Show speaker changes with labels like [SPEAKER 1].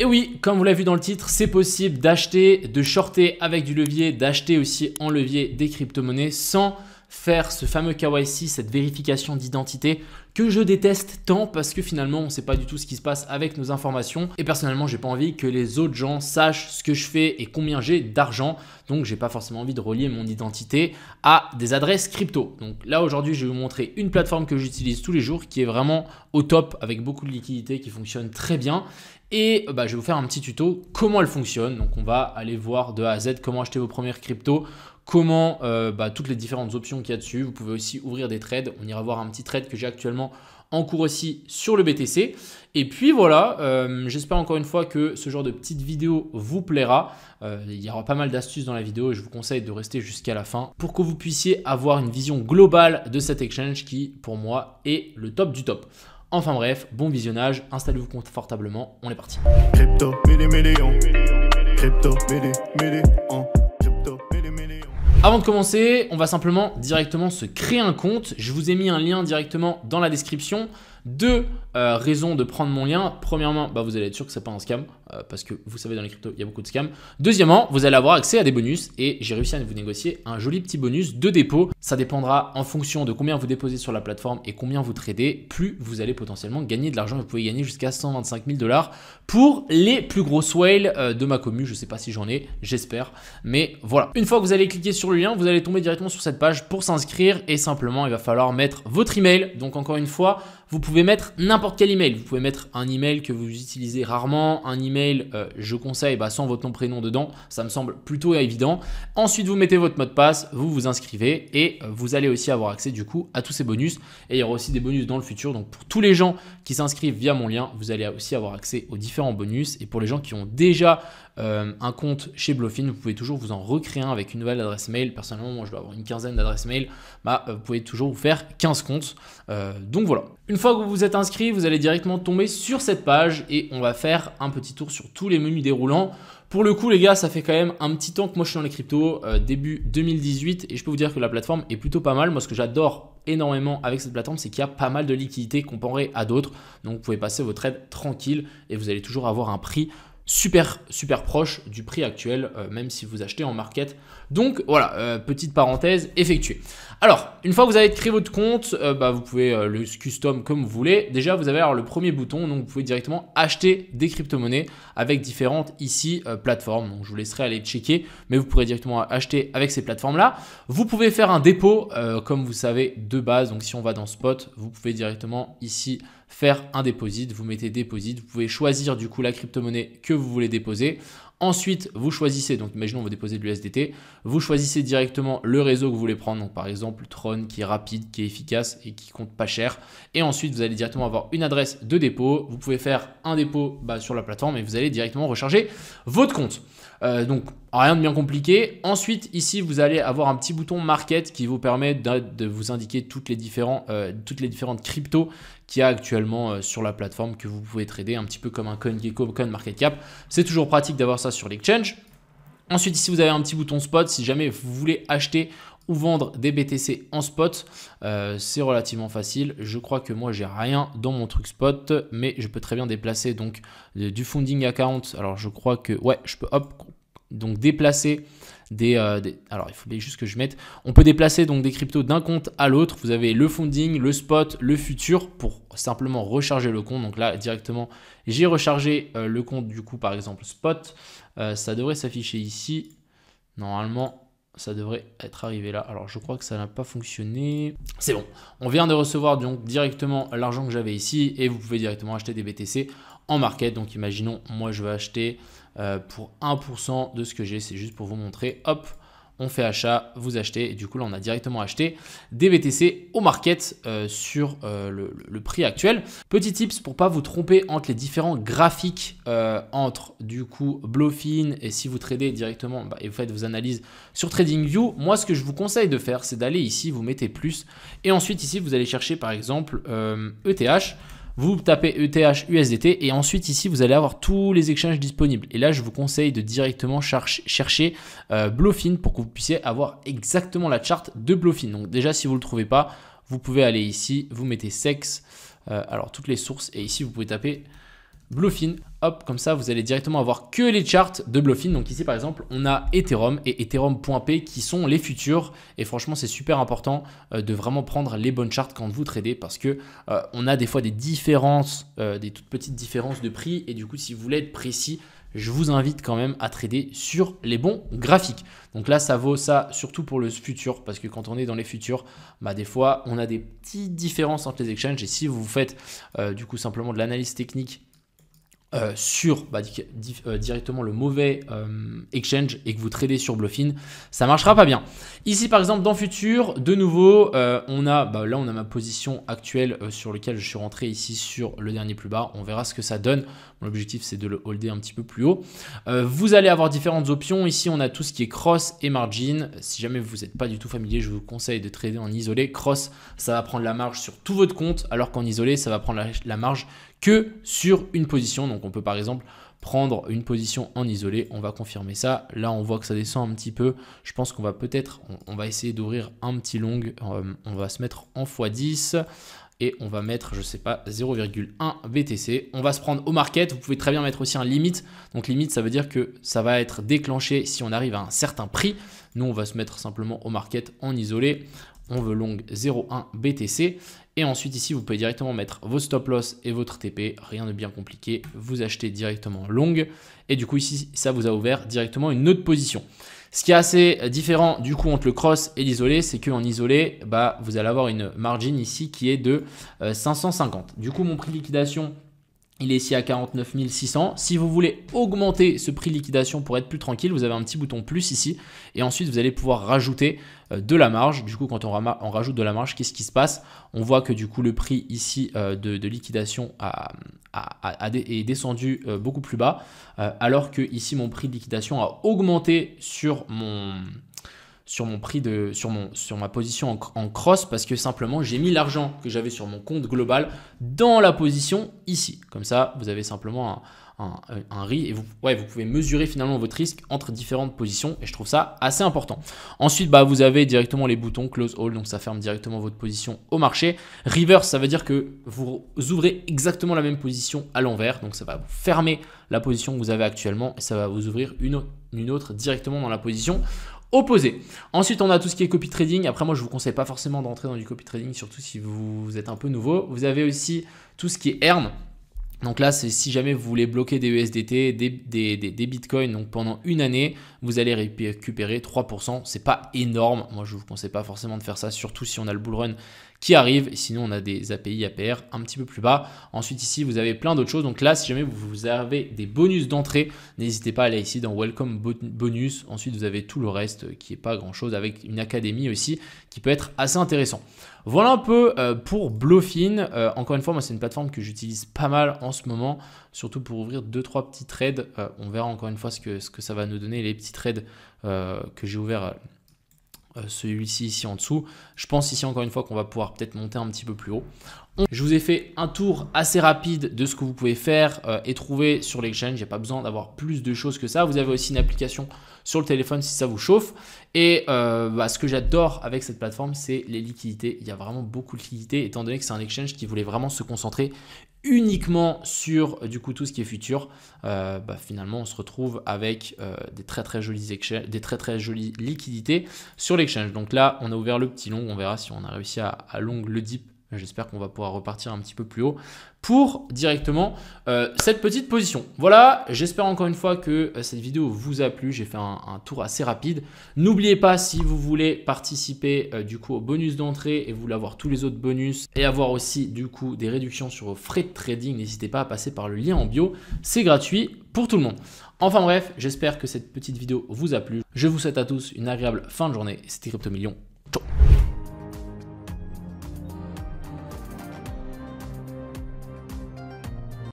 [SPEAKER 1] Et oui, comme vous l'avez vu dans le titre, c'est possible d'acheter, de shorter avec du levier, d'acheter aussi en levier des crypto-monnaies sans faire ce fameux KYC, cette vérification d'identité que je déteste tant parce que finalement on ne sait pas du tout ce qui se passe avec nos informations et personnellement j'ai pas envie que les autres gens sachent ce que je fais et combien j'ai d'argent donc j'ai pas forcément envie de relier mon identité à des adresses crypto. Donc là aujourd'hui je vais vous montrer une plateforme que j'utilise tous les jours qui est vraiment au top avec beaucoup de liquidités qui fonctionne très bien et euh, bah, je vais vous faire un petit tuto comment elle fonctionne. Donc on va aller voir de A à Z comment acheter vos premières cryptos, comment euh, bah, toutes les différentes options qu'il y a dessus. Vous pouvez aussi ouvrir des trades. On ira voir un petit trade que j'ai actuellement en cours aussi sur le BTC. Et puis voilà, euh, j'espère encore une fois que ce genre de petite vidéo vous plaira. il y aura pas mal d'astuces dans la vidéo et je vous conseille de rester jusqu'à la fin pour que vous puissiez avoir une vision globale de cet exchange qui, pour moi, est le top du top. Enfin bref, bon visionnage, installez-vous confortablement, on est parti. avant de commencer, on va simplement directement se créer un compte. Je vous ai mis un lien directement dans la description. Deux euh, raisons de prendre mon lien. Premièrement, bah, vous allez être sûr que ce n'est pas un scam euh, parce que vous savez dans les cryptos, il y a beaucoup de scams. Deuxièmement, vous allez avoir accès à des bonus et j'ai réussi à vous négocier un joli petit bonus de dépôt. Ça dépendra en fonction de combien vous déposez sur la plateforme et combien vous tradez. Plus vous allez potentiellement gagner de l'argent, vous pouvez gagner jusqu'à 125 000 dollars pour les plus gros whales euh, de ma commu. Je ne sais pas si j'en ai, j'espère, mais voilà. Une fois que vous allez cliquer sur le lien, vous allez tomber directement sur cette page pour s'inscrire et simplement il va falloir mettre votre email. Donc encore une fois, vous pouvez mettre n'importe quel email. Vous pouvez mettre un email que vous utilisez rarement, un email, euh, je conseille, bah, sans votre nom prénom dedans, ça me semble plutôt évident. Ensuite, vous mettez votre mot de passe, vous vous inscrivez et euh, vous allez aussi avoir accès du coup à tous ces bonus. Et il y aura aussi des bonus dans le futur. Donc pour tous les gens qui s'inscrivent via mon lien, vous allez aussi avoir accès aux différents bonus. Et pour les gens qui ont déjà euh, un compte chez Blofin, vous pouvez toujours vous en recréer un avec une nouvelle adresse mail. Personnellement, moi je dois avoir une quinzaine d'adresses mail. Bah, vous pouvez toujours vous faire 15 comptes. donc voilà. Une fois que vous vous êtes inscrit, vous allez directement tomber sur cette page et on va faire un petit tour sur tous les menus déroulants. Pour le coup, les gars, ça fait quand même un petit temps que moi je suis dans les cryptos, euh, début 2018, et je peux vous dire que la plateforme est plutôt pas mal. Moi, ce que j'adore énormément avec cette plateforme, c'est qu'il y a pas mal de liquidités comparées à d'autres. Donc, vous pouvez passer vos trades tranquille et vous allez toujours avoir un prix super super proche du prix actuel, euh, même si vous achetez en market. Donc voilà, euh, petite parenthèse effectuée. Alors, une fois que vous avez créé votre compte, euh, bah, vous pouvez le custom comme vous voulez. Déjà, vous avez le premier bouton, donc vous pouvez directement acheter des crypto-monnaies avec différentes ici plateformes. Donc je vous laisserai aller checker, mais vous pourrez directement acheter avec ces plateformes-là. Vous pouvez faire un dépôt, comme vous savez, de base. Donc si on va dans Spot, vous pouvez directement ici faire un deposit. Vous mettez déposit, vous pouvez choisir du coup la crypto-monnaie que vous voulez déposer. Ensuite, vous choisissez, donc imaginons vous déposez de l'USDT, vous choisissez directement le réseau que vous voulez prendre, donc par exemple Tron qui est rapide, qui est efficace et qui compte pas cher. Et ensuite, vous allez directement avoir une adresse de dépôt. Vous pouvez faire un dépôt bah, sur la plateforme et vous allez directement recharger votre compte. Euh, donc rien de bien compliqué. Ensuite, ici, vous allez avoir un petit bouton Market qui vous permet de, vous indiquer toutes les, différents, euh, toutes les différentes cryptos qu'il y a actuellement euh, sur la plateforme que vous pouvez trader, un petit peu comme un CoinGecko, CoinMarketCap. C'est toujours pratique d'avoir sur l'exchange. Ensuite, ici, vous avez un petit bouton spot si jamais vous voulez acheter ou vendre des BTC en spot. Euh, c'est relativement facile. Je crois que moi, j'ai rien dans mon truc spot, mais je peux très bien déplacer donc euh, du funding account. Alors, je crois que, ouais, je peux hop, donc déplacer euh, alors, il fallait juste que je mette. On peut déplacer donc des cryptos d'un compte à l'autre. Vous avez le funding, le spot, le futur pour simplement recharger le compte. Donc là, directement, j'ai rechargé euh, le compte du coup, par exemple, spot. Euh, ça devrait s'afficher ici. Normalement, ça devrait être arrivé là. Alors je crois que ça n'a pas fonctionné. C'est bon. On vient de recevoir donc directement l'argent que j'avais ici et vous pouvez directement acheter des BTC en market. Donc imaginons, moi je veux acheter euh, pour 1% de ce que j'ai. C'est juste pour vous montrer. Hop, on fait achat, vous achetez. Et du coup, là, on a directement acheté des BTC au market euh, sur euh, le, prix actuel. Petit tips pour pas vous tromper entre les différents graphiques, entre du coup Blowfin et si vous tradez directement bah, et vous faites vos analyses sur TradingView. Moi, ce que je vous conseille de faire, c'est d'aller ici, vous mettez plus et ensuite ici, vous allez chercher par exemple ETH. E vous tapez ETH USDT et ensuite ici vous allez avoir tous les échanges disponibles. Et là je vous conseille de directement chercher euh, Blofin pour que vous puissiez avoir exactement la charte de Blofin. Donc déjà si vous ne le trouvez pas, vous pouvez aller ici, vous mettez sexe, euh, alors toutes les sources et ici vous pouvez taper Bluefin. Hop, comme ça, vous allez directement avoir que les charts de Bluefin. Donc ici, par exemple, on a Ethereum et Ethereum.p qui sont les futurs. Et franchement, c'est super important euh, de vraiment prendre les bonnes charts quand vous tradez parce que euh, on a des fois des différences, euh, des toutes petites différences de prix. Et du coup, si vous voulez être précis, je vous invite quand même à trader sur les bons graphiques. Donc là, ça vaut ça surtout pour le futur, parce que quand on est dans les futurs, bah, des fois, on a des petites différences entre les exchanges. Et si vous faites du coup simplement de l'analyse technique euh, sur bah, euh, directement le mauvais euh, exchange et que vous tradez sur Bluffin, ça marchera pas bien. Ici par exemple dans Futur, de nouveau, on a bah, là on a ma position actuelle sur laquelle je suis rentré ici sur le dernier plus bas. On verra ce que ça donne. Mon objectif c'est de le holder un petit peu plus haut. vous allez avoir différentes options. Ici on a tout ce qui est cross et margin. Si jamais vous n'êtes pas du tout familier, je vous conseille de trader en isolé. Cross, ça va prendre la marge sur tout votre compte, alors qu'en isolé, ça va prendre la, la marge que sur une position. Donc on peut par exemple prendre une position en isolé, on va confirmer ça. Là on voit que ça descend un petit peu. Je pense qu'on va peut-être, on, va essayer d'ouvrir un petit long, euh, on va se mettre en x10 et on va mettre, je sais pas, 0,1 BTC. On va se prendre au market. Vous pouvez très bien mettre aussi un limite. Donc limite, ça veut dire que ça va être déclenché si on arrive à un certain prix. Nous, on va se mettre simplement au market en isolé on veut long 0,1 BTC. Et ensuite ici, vous pouvez directement mettre vos stop loss et votre TP, rien de bien compliqué, vous achetez directement long. Et du coup ici, ça vous a ouvert directement une autre position. Ce qui est assez différent du coup entre le cross et l'isolé, c'est qu'en isolé, bah, vous allez avoir une margin ici qui est de 550. Euh, du coup, mon prix de liquidation il est ici à 49 600. Si vous voulez augmenter ce prix liquidation pour être plus tranquille, vous avez un petit bouton plus ici. Et ensuite, vous allez pouvoir rajouter euh, de la marge. Du coup, quand on, rajoute de la marge, qu'est-ce qui se passe On voit que du coup, le prix ici euh, de, liquidation est descendu euh, beaucoup plus bas. alors que ici, mon prix de liquidation a augmenté sur mon sur mon prix de sur mon sur ma position en, cross parce que simplement j'ai mis l'argent que j'avais sur mon compte global dans la position ici. Comme ça, vous avez simplement un, un, et vous, ouais, vous pouvez mesurer finalement votre risque entre différentes positions et je trouve ça assez important. Ensuite, bah, vous avez directement les boutons close all donc ça ferme directement votre position au marché. Reverse, ça veut dire que vous ouvrez exactement la même position à l'envers donc ça va vous fermer la position que vous avez actuellement et ça va vous ouvrir une une autre directement dans la position opposé. Ensuite, on a tout ce qui est copy trading. Après, moi, je vous conseille pas forcément d'entrer dans du copy trading, surtout si vous êtes un peu nouveau. Vous avez aussi tout ce qui est ERN. Donc là, c'est si jamais vous voulez bloquer des USDT, des, bitcoins, donc pendant une année, vous allez récupérer 3%. C'est pas énorme. Moi, je vous conseille pas forcément de faire ça, surtout si on a le bull run qui arrive. sinon, on a des API APR un petit peu plus bas. Ensuite, ici, vous avez plein d'autres choses. Donc là, si jamais vous avez des bonus d'entrée, n'hésitez pas à aller ici dans Welcome Bonus. Ensuite, vous avez tout le reste qui est pas grand chose avec une académie aussi qui peut être assez intéressant. Voilà un peu euh, pour Blofin, euh, encore une fois, moi, c'est une plateforme que j'utilise pas mal en ce moment, surtout pour ouvrir 2-3 petits trades. Euh, on verra encore une fois ce que, ce que ça va nous donner, les petits trades que j'ai ouverts. celui-ci ici en dessous. Je pense ici encore une fois qu'on va pouvoir peut-être monter un petit peu plus haut. Je vous ai fait un tour assez rapide de ce que vous pouvez faire euh, et trouver sur l'exchange. Il n'y a pas besoin d'avoir plus de choses que ça. Vous avez aussi une application sur le téléphone si ça vous chauffe. Et euh, bah, ce que j'adore avec cette plateforme, c'est les liquidités. Il y a vraiment beaucoup de liquidités étant donné que c'est un exchange qui voulait vraiment se concentrer uniquement sur euh, du coup tout ce qui est futur, bah, finalement on se retrouve avec des très très jolies des très très jolies liquidités sur l'exchange. Donc là on a ouvert le petit long, on verra si on a réussi à, à long le dip. J'espère qu'on va pouvoir repartir un petit peu plus haut pour directement euh, cette petite position. Voilà, j'espère encore une fois que euh, cette vidéo vous a plu. J'ai fait un, tour assez rapide. N'oubliez pas si vous voulez participer euh, du coup au bonus d'entrée et vous voulez avoir tous les autres bonus et avoir aussi du coup des réductions sur vos frais de trading, n'hésitez pas à passer par le lien en bio. C'est gratuit pour tout le monde. Enfin bref, j'espère que cette petite vidéo vous a plu. Je vous souhaite à tous une agréable fin de journée. C'était CryptoMillion. Ciao